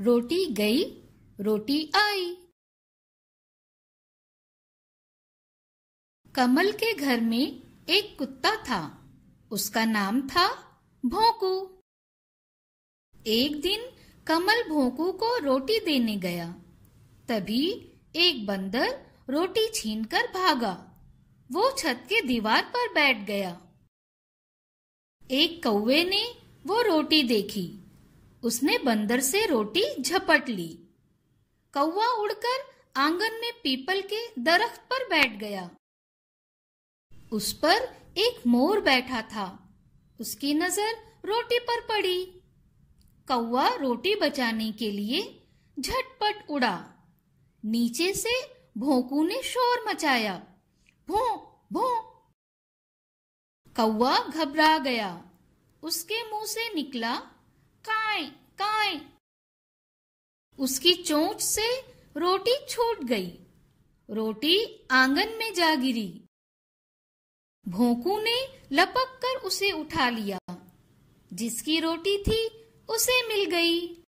रोटी गई रोटी आई कमल के घर में एक कुत्ता था उसका नाम था भोंकू एक दिन कमल भोंकू को रोटी देने गया तभी एक बंदर रोटी छीनकर भागा वो छत के दीवार पर बैठ गया एक कौवे ने वो रोटी देखी उसने बंदर से रोटी झपट ली कौवा उड़कर आंगन में पीपल के दरख्त पर बैठ गया उस पर एक मोर बैठा था उसकी नजर रोटी पर पड़ी कौवा रोटी बचाने के लिए झटपट उड़ा नीचे से भोंकू ने शोर मचाया भों भों कौवा घबरा गया उसके मुंह से निकला खाए उसकी चोंच से रोटी छूट गई रोटी आंगन में जा गिरी भोंकू ने लपक कर उसे उठा लिया जिसकी रोटी थी उसे मिल गई